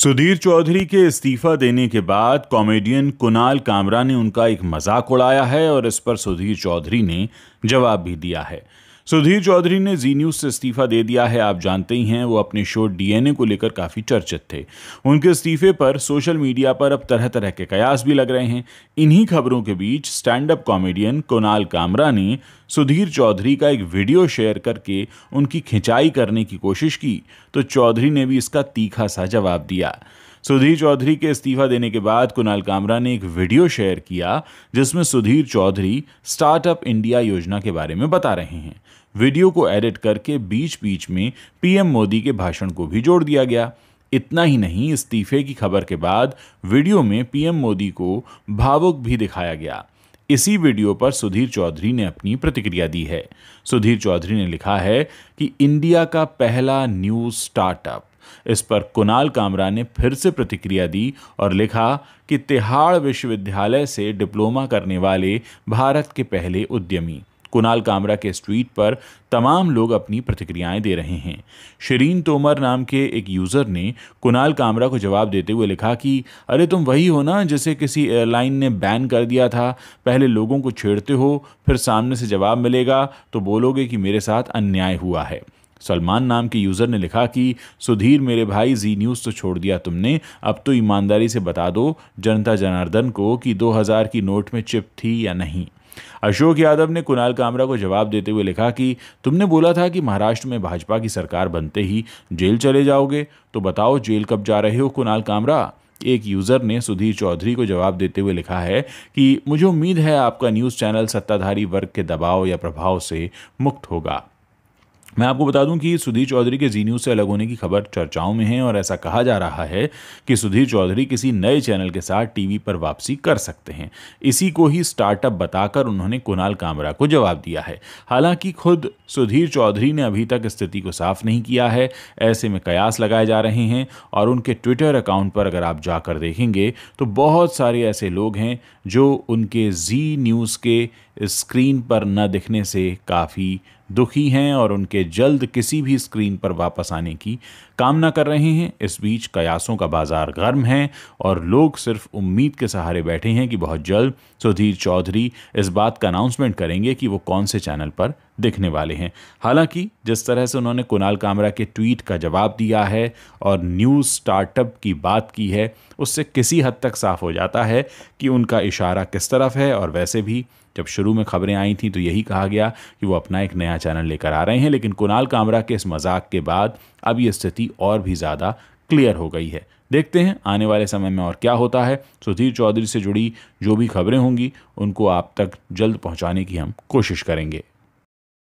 सुधीर चौधरी के इस्तीफा देने के बाद कॉमेडियन कुणाल कामरा ने उनका एक मजाक उड़ाया है और इस पर सुधीर चौधरी ने जवाब भी दिया है सुधीर चौधरी ने जी न्यूज़ से इस्तीफा दे दिया है आप जानते ही हैं वो अपने शो डीएनए को लेकर काफ़ी चर्चित थे उनके इस्तीफे पर सोशल मीडिया पर अब तरह तरह के कयास भी लग रहे हैं इन्हीं खबरों के बीच stand up comedian Kunal Kamra ने सुधीर चौधरी का एक वीडियो शेयर करके उनकी खिंचाई करने की कोशिश की तो चौधरी ने भी इसका तीखा सा जवाब दिया सुधीर चौधरी के इस्तीफा देने के बाद कुणाल कामरा ने एक वीडियो शेयर किया जिसमें सुधीर चौधरी स्टार्टअप इंडिया योजना के बारे में बता रहे हैं वीडियो को एडिट करके बीच बीच में पीएम मोदी के भाषण को भी जोड़ दिया गया इतना ही नहीं इस्तीफे की खबर के बाद वीडियो में पीएम मोदी को भावुक भी दिखाया गया इसी वीडियो पर सुधीर चौधरी ने अपनी प्रतिक्रिया दी है सुधीर चौधरी ने लिखा है कि इंडिया का पहला न्यू स्टार्टअप इस पर कुणाल कामरा ने फिर से प्रतिक्रिया दी और लिखा कि तिहाड़ विश्वविद्यालय से डिप्लोमा करने वाले भारत के पहले उद्यमी कुणाल कामरा के इस ट्वीट पर तमाम लोग अपनी प्रतिक्रियाएं दे रहे हैं शरीन तोमर नाम के एक यूज़र ने कुणाल कामरा को जवाब देते हुए लिखा कि अरे तुम वही हो ना जिसे किसी एयरलाइन ने बैन कर दिया था पहले लोगों को छेड़ते हो फिर सामने से जवाब मिलेगा तो बोलोगे कि मेरे साथ अन्याय हुआ है सलमान नाम के यूज़र ने लिखा कि सुधीर मेरे भाई जी न्यूज़ तो छोड़ दिया तुमने अब तो ईमानदारी से बता दो जनता जनार्दन को कि 2000 की नोट में चिप थी या नहीं अशोक यादव ने कुणाल कामरा को जवाब देते हुए लिखा कि तुमने बोला था कि महाराष्ट्र में भाजपा की सरकार बनते ही जेल चले जाओगे तो बताओ जेल कब जा रहे हो कुणाल कामरा एक यूज़र ने सुधीर चौधरी को जवाब देते हुए लिखा है कि मुझे उम्मीद है आपका न्यूज़ चैनल सत्ताधारी वर्ग के दबाव या प्रभाव से मुक्त होगा मैं आपको बता दूं कि सुधीर चौधरी के जी न्यूज़ से अलग होने की खबर चर्चाओं में है और ऐसा कहा जा रहा है कि सुधीर चौधरी किसी नए चैनल के साथ टीवी पर वापसी कर सकते हैं इसी को ही स्टार्टअप बताकर उन्होंने कुणाल कामरा को जवाब दिया है हालांकि खुद सुधीर चौधरी ने अभी तक स्थिति को साफ नहीं किया है ऐसे में कयास लगाए जा रहे हैं और उनके ट्विटर अकाउंट पर अगर आप जाकर देखेंगे तो बहुत सारे ऐसे लोग हैं जो उनके जी न्यूज़ के स्क्रीन पर न दिखने से काफ़ी दुखी हैं और उनके जल्द किसी भी स्क्रीन पर वापस आने की कामना कर रहे हैं इस बीच कयासों का बाजार गर्म है और लोग सिर्फ उम्मीद के सहारे बैठे हैं कि बहुत जल्द सुधीर चौधरी इस बात का अनाउंसमेंट करेंगे कि वो कौन से चैनल पर दिखने वाले हैं हालांकि जिस तरह से उन्होंने कुणाल कामरा के ट्वीट का जवाब दिया है और न्यूज़ स्टार्टअप की बात की है उससे किसी हद तक साफ हो जाता है कि उनका इशारा किस तरफ है और वैसे भी जब शुरू में खबरें आई थी तो यही कहा गया कि वो अपना एक नया चैनल लेकर आ रहे हैं लेकिन कुणाल कामरा के इस मजाक के बाद अब ये स्थिति और भी ज़्यादा क्लियर हो गई है देखते हैं आने वाले समय में और क्या होता है सुधीर चौधरी से जुड़ी जो भी खबरें होंगी उनको आप तक जल्द पहुंचाने की हम कोशिश करेंगे